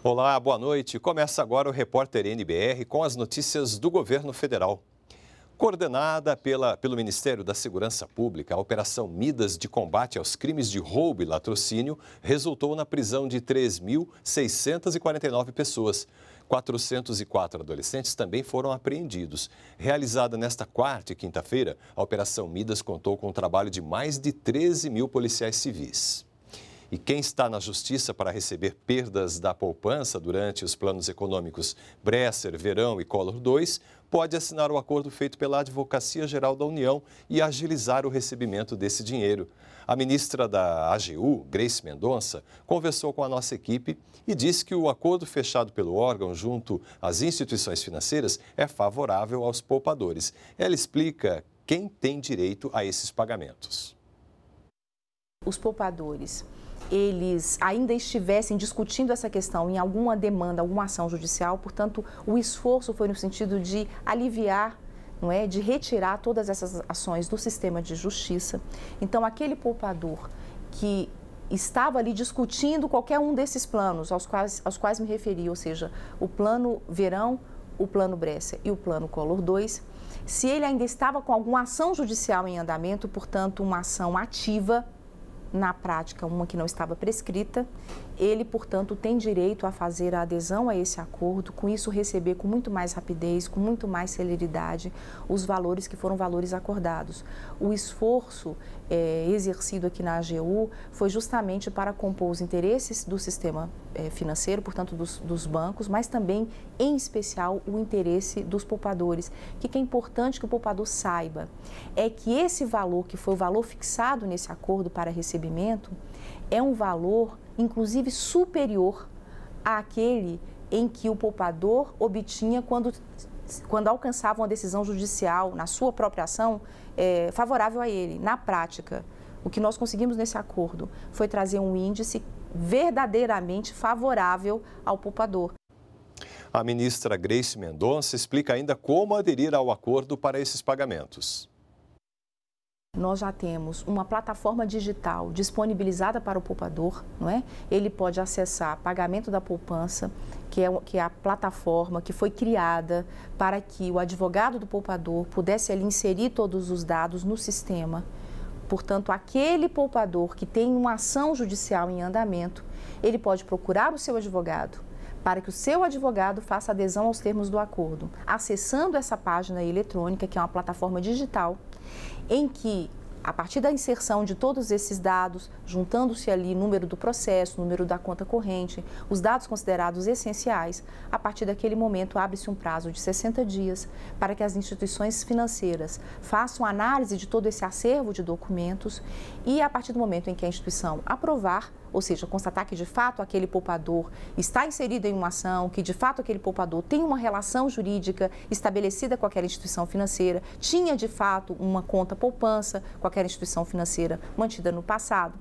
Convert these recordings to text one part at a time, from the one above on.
Olá, boa noite. Começa agora o repórter NBR com as notícias do governo federal. Coordenada pela, pelo Ministério da Segurança Pública, a Operação Midas de combate aos crimes de roubo e latrocínio resultou na prisão de 3.649 pessoas. 404 adolescentes também foram apreendidos. Realizada nesta quarta e quinta-feira, a Operação Midas contou com o trabalho de mais de 13 mil policiais civis. E quem está na justiça para receber perdas da poupança durante os planos econômicos Bresser, Verão e Collor II pode assinar o acordo feito pela Advocacia Geral da União e agilizar o recebimento desse dinheiro. A ministra da AGU, Grace Mendonça, conversou com a nossa equipe e disse que o acordo fechado pelo órgão junto às instituições financeiras é favorável aos poupadores. Ela explica quem tem direito a esses pagamentos. Os poupadores eles ainda estivessem discutindo essa questão em alguma demanda, alguma ação judicial, portanto, o esforço foi no sentido de aliviar não é, de retirar todas essas ações do sistema de justiça. Então, aquele poupador que estava ali discutindo qualquer um desses planos aos quais, aos quais me referi, ou seja, o plano Verão, o plano Bressa e o plano Collor 2, se ele ainda estava com alguma ação judicial em andamento, portanto, uma ação ativa, na prática uma que não estava prescrita. Ele, portanto, tem direito a fazer a adesão a esse acordo, com isso receber com muito mais rapidez, com muito mais celeridade os valores que foram valores acordados. O esforço é, exercido aqui na AGU foi justamente para compor os interesses do sistema é, financeiro, portanto, dos, dos bancos, mas também, em especial, o interesse dos poupadores. O que, que é importante que o poupador saiba é que esse valor, que foi o valor fixado nesse acordo para recebimento, é um valor, inclusive, superior àquele em que o poupador obtinha quando, quando alcançava uma decisão judicial na sua própria ação é, favorável a ele. Na prática, o que nós conseguimos nesse acordo foi trazer um índice verdadeiramente favorável ao poupador. A ministra Grace Mendonça explica ainda como aderir ao acordo para esses pagamentos. Nós já temos uma plataforma digital disponibilizada para o poupador, não é? Ele pode acessar pagamento da poupança, que é, que é a plataforma que foi criada para que o advogado do poupador pudesse ali inserir todos os dados no sistema Portanto, aquele poupador que tem uma ação judicial em andamento, ele pode procurar o seu advogado para que o seu advogado faça adesão aos termos do acordo, acessando essa página eletrônica, que é uma plataforma digital, em que a partir da inserção de todos esses dados, juntando-se ali número do processo, número da conta corrente, os dados considerados essenciais, a partir daquele momento abre-se um prazo de 60 dias para que as instituições financeiras façam análise de todo esse acervo de documentos e, a partir do momento em que a instituição aprovar, ou seja, constatar que de fato aquele poupador está inserido em uma ação, que de fato aquele poupador tem uma relação jurídica estabelecida com aquela instituição financeira, tinha de fato uma conta poupança com aquela instituição financeira mantida no passado.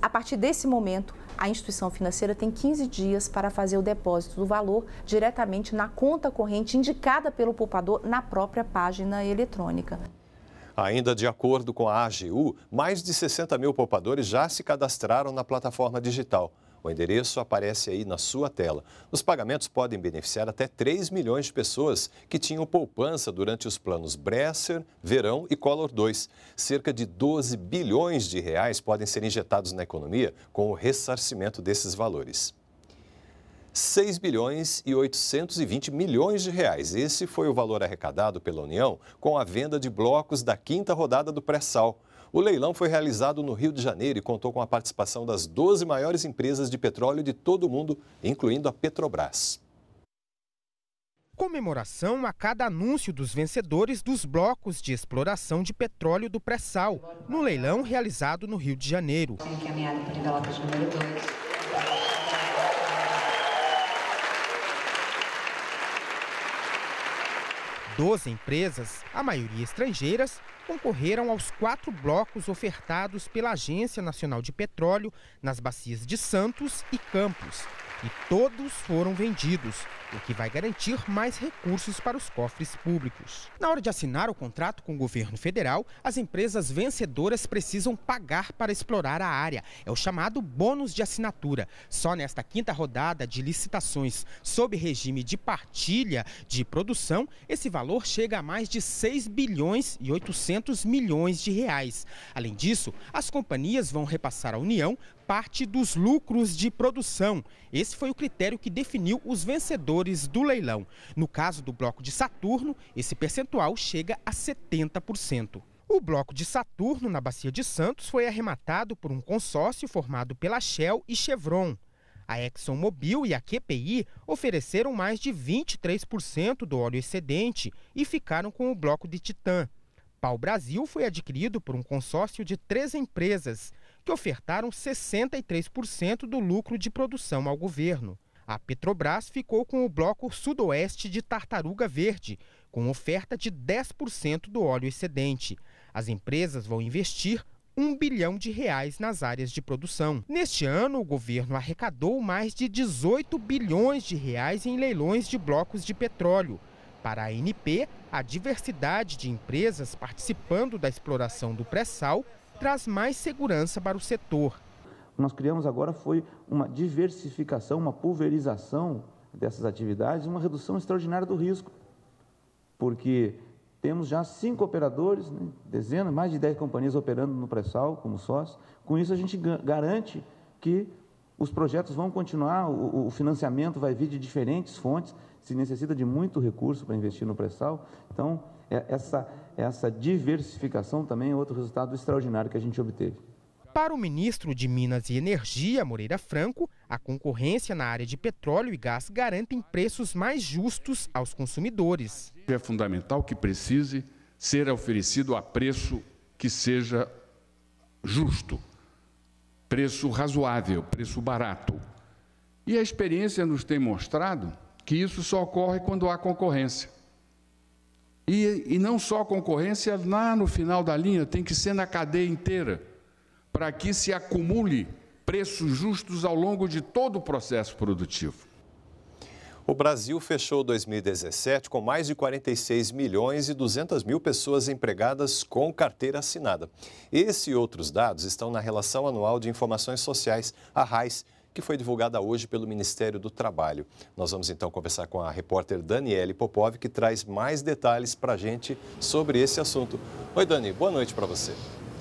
A partir desse momento, a instituição financeira tem 15 dias para fazer o depósito do valor diretamente na conta corrente indicada pelo poupador na própria página eletrônica. Ainda de acordo com a AGU, mais de 60 mil poupadores já se cadastraram na plataforma digital. O endereço aparece aí na sua tela. Os pagamentos podem beneficiar até 3 milhões de pessoas que tinham poupança durante os planos Bresser, Verão e Collor 2. Cerca de 12 bilhões de reais podem ser injetados na economia com o ressarcimento desses valores. 6 bilhões e 820 milhões de reais. Esse foi o valor arrecadado pela União com a venda de blocos da quinta rodada do pré-sal. O leilão foi realizado no Rio de Janeiro e contou com a participação das 12 maiores empresas de petróleo de todo o mundo, incluindo a Petrobras. Comemoração a cada anúncio dos vencedores dos blocos de exploração de petróleo do pré-sal, no leilão realizado no Rio de Janeiro. 12 empresas, a maioria estrangeiras, concorreram aos quatro blocos ofertados pela Agência Nacional de Petróleo nas bacias de Santos e Campos. E todos foram vendidos, o que vai garantir mais recursos para os cofres públicos. Na hora de assinar o contrato com o governo federal, as empresas vencedoras precisam pagar para explorar a área. É o chamado bônus de assinatura. Só nesta quinta rodada de licitações sob regime de partilha de produção, esse valor chega a mais de 6 bilhões e 800 milhões de reais. Além disso, as companhias vão repassar à União parte dos lucros de produção. Esse foi o critério que definiu os vencedores do leilão. No caso do bloco de Saturno, esse percentual chega a 70%. O bloco de Saturno, na Bacia de Santos, foi arrematado por um consórcio formado pela Shell e Chevron. A ExxonMobil e a QPI ofereceram mais de 23% do óleo excedente e ficaram com o bloco de Titã. Pau Brasil foi adquirido por um consórcio de três empresas, que ofertaram 63% do lucro de produção ao governo. A Petrobras ficou com o bloco sudoeste de Tartaruga Verde, com oferta de 10% do óleo excedente. As empresas vão investir um bilhão de reais nas áreas de produção. Neste ano, o governo arrecadou mais de 18 bilhões de reais em leilões de blocos de petróleo. Para a ANP, a diversidade de empresas participando da exploração do pré-sal traz mais segurança para o setor que nós criamos agora foi uma diversificação, uma pulverização dessas atividades, uma redução extraordinária do risco, porque temos já cinco operadores, né, dezenas, mais de dez companhias operando no pré-sal como sócios. Com isso, a gente garante que os projetos vão continuar, o, o financiamento vai vir de diferentes fontes, se necessita de muito recurso para investir no pré-sal. Então, é, essa, essa diversificação também é outro resultado extraordinário que a gente obteve. Para o ministro de Minas e Energia, Moreira Franco, a concorrência na área de petróleo e gás garantem preços mais justos aos consumidores. É fundamental que precise ser oferecido a preço que seja justo, preço razoável, preço barato. E a experiência nos tem mostrado que isso só ocorre quando há concorrência. E, e não só concorrência lá no final da linha, tem que ser na cadeia inteira para que se acumule preços justos ao longo de todo o processo produtivo. O Brasil fechou 2017 com mais de 46 milhões e 200 mil pessoas empregadas com carteira assinada. Esse e outros dados estão na Relação Anual de Informações Sociais, a RAIS, que foi divulgada hoje pelo Ministério do Trabalho. Nós vamos então conversar com a repórter Daniele Popov, que traz mais detalhes para a gente sobre esse assunto. Oi, Dani, boa noite para você.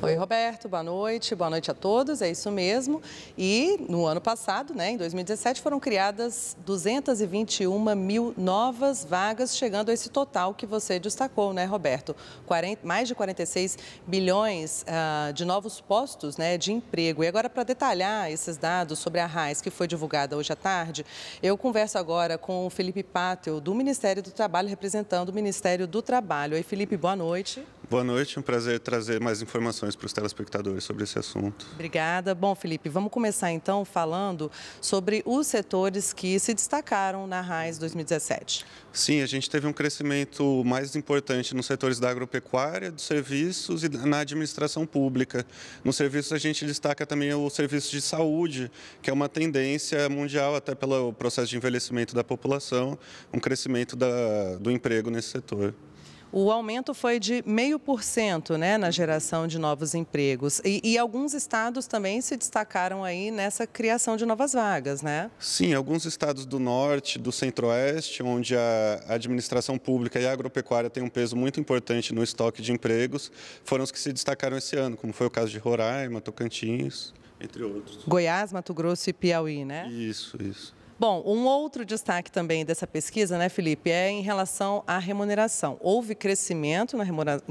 Oi, Roberto, boa noite, boa noite a todos, é isso mesmo. E no ano passado, né, em 2017, foram criadas 221 mil novas vagas, chegando a esse total que você destacou, né, Roberto? 40, mais de 46 bilhões ah, de novos postos né, de emprego. E agora, para detalhar esses dados sobre a RAIS, que foi divulgada hoje à tarde, eu converso agora com o Felipe Pátio, do Ministério do Trabalho, representando o Ministério do Trabalho. Oi, Felipe, boa noite. Boa noite, um prazer trazer mais informações para os telespectadores sobre esse assunto. Obrigada. Bom, Felipe, vamos começar então falando sobre os setores que se destacaram na RAIS 2017. Sim, a gente teve um crescimento mais importante nos setores da agropecuária, dos serviços e na administração pública. Nos serviços a gente destaca também o serviço de saúde, que é uma tendência mundial até pelo processo de envelhecimento da população, um crescimento da, do emprego nesse setor. O aumento foi de 0,5% né, na geração de novos empregos. E, e, alguns estados também se destacaram aí nessa criação de novas vagas, né? Sim, alguns estados do norte, do centro-oeste, onde a administração pública e a agropecuária têm um peso muito importante no estoque de empregos, foram os que se destacaram esse ano, como foi o caso de Roraima, Tocantins, entre outros. Goiás, Mato Grosso e Piauí, né? Isso, isso. Bom, um outro destaque também dessa pesquisa, né, Felipe, é em relação à remuneração. Houve crescimento na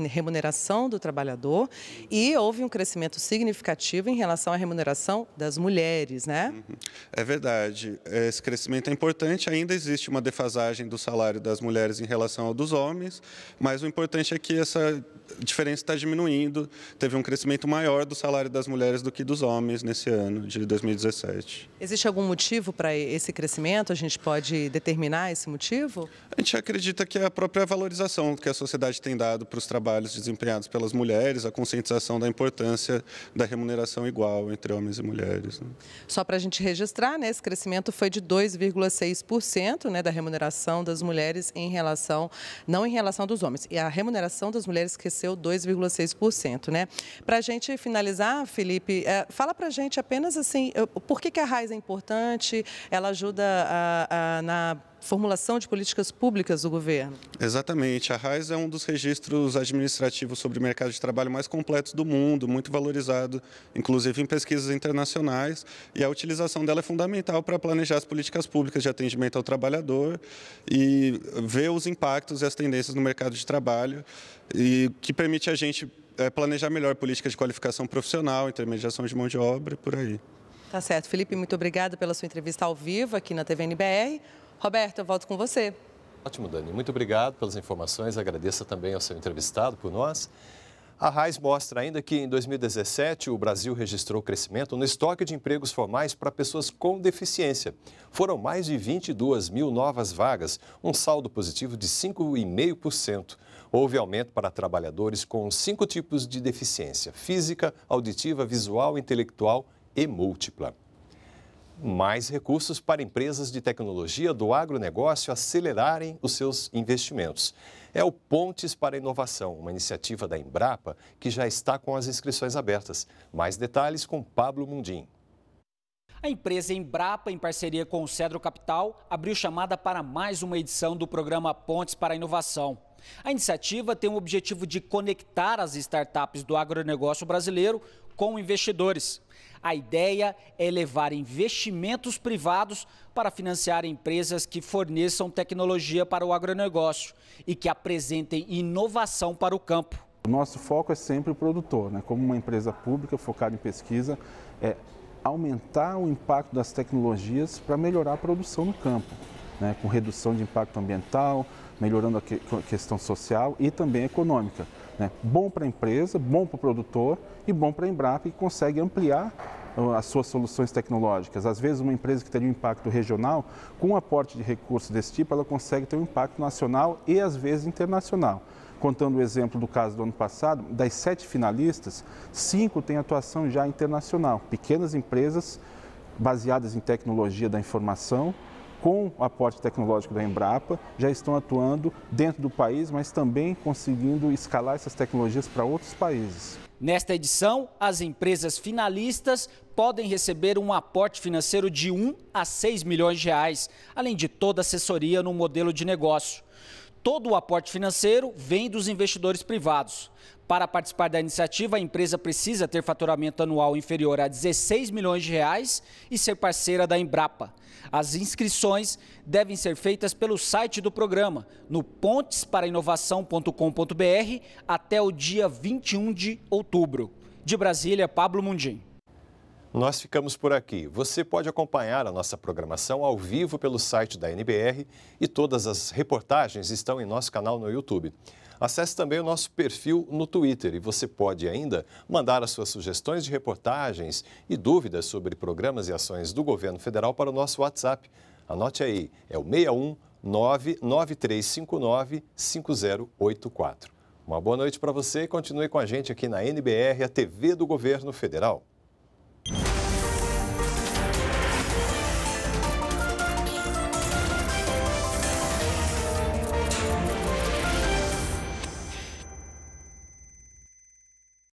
remuneração do trabalhador e houve um crescimento significativo em relação à remuneração das mulheres, né? Uhum. É verdade. Esse crescimento é importante. Ainda existe uma defasagem do salário das mulheres em relação ao dos homens, mas o importante é que essa diferença está diminuindo. Teve um crescimento maior do salário das mulheres do que dos homens nesse ano de 2017. Existe algum motivo para esse crescimento? A gente pode determinar esse motivo? A gente acredita que é a própria valorização que a sociedade tem dado para os trabalhos desempenhados pelas mulheres, a conscientização da importância da remuneração igual entre homens e mulheres. Né? Só para a gente registrar, né, esse crescimento foi de 2,6% né, da remuneração das mulheres em relação, não em relação dos homens, e a remuneração das mulheres cresceu 2,6%. Né? Para a gente finalizar, Felipe, é, fala para a gente apenas assim, por que, que a raiz é importante, ela ajuda ajuda a, a, na formulação de políticas públicas do governo. Exatamente. A RAIS é um dos registros administrativos sobre o mercado de trabalho mais completos do mundo, muito valorizado, inclusive em pesquisas internacionais, e a utilização dela é fundamental para planejar as políticas públicas de atendimento ao trabalhador e ver os impactos e as tendências no mercado de trabalho, e que permite a gente eh, planejar melhor políticas de qualificação profissional, intermediação de mão de obra e por aí. Tá certo. Felipe, muito obrigada pela sua entrevista ao vivo aqui na TV NBR Roberto, eu volto com você. Ótimo, Dani. Muito obrigado pelas informações. Agradeça também ao seu entrevistado por nós. A RAIS mostra ainda que em 2017 o Brasil registrou crescimento no estoque de empregos formais para pessoas com deficiência. Foram mais de 22 mil novas vagas, um saldo positivo de 5,5%. Houve aumento para trabalhadores com cinco tipos de deficiência: física, auditiva, visual, intelectual e múltipla. Mais recursos para empresas de tecnologia do agronegócio acelerarem os seus investimentos. É o Pontes para a Inovação, uma iniciativa da Embrapa que já está com as inscrições abertas. Mais detalhes com Pablo Mundim. A empresa Embrapa, em parceria com o Cedro Capital, abriu chamada para mais uma edição do programa Pontes para a Inovação. A iniciativa tem o objetivo de conectar as startups do agronegócio brasileiro com investidores. A ideia é levar investimentos privados para financiar empresas que forneçam tecnologia para o agronegócio e que apresentem inovação para o campo. O nosso foco é sempre o produtor, né? como uma empresa pública focada em pesquisa, é aumentar o impacto das tecnologias para melhorar a produção no campo, né? com redução de impacto ambiental, melhorando a questão social e também econômica. Né? Bom para a empresa, bom para o produtor e bom para a Embrapa, que consegue ampliar ah, as suas soluções tecnológicas. Às vezes, uma empresa que teria um impacto regional, com um aporte de recursos desse tipo, ela consegue ter um impacto nacional e, às vezes, internacional. Contando o exemplo do caso do ano passado, das sete finalistas, cinco têm atuação já internacional. Pequenas empresas baseadas em tecnologia da informação com o aporte tecnológico da Embrapa, já estão atuando dentro do país, mas também conseguindo escalar essas tecnologias para outros países. Nesta edição, as empresas finalistas podem receber um aporte financeiro de 1 a 6 milhões de reais, além de toda assessoria no modelo de negócio. Todo o aporte financeiro vem dos investidores privados. Para participar da iniciativa, a empresa precisa ter faturamento anual inferior a 16 milhões de reais e ser parceira da Embrapa. As inscrições devem ser feitas pelo site do programa, no pontesparainovação.com.br, até o dia 21 de outubro. De Brasília, Pablo Mundim. Nós ficamos por aqui. Você pode acompanhar a nossa programação ao vivo pelo site da NBR e todas as reportagens estão em nosso canal no YouTube. Acesse também o nosso perfil no Twitter e você pode ainda mandar as suas sugestões de reportagens e dúvidas sobre programas e ações do governo federal para o nosso WhatsApp. Anote aí, é o 61 5084. Uma boa noite para você e continue com a gente aqui na NBR, a TV do Governo Federal.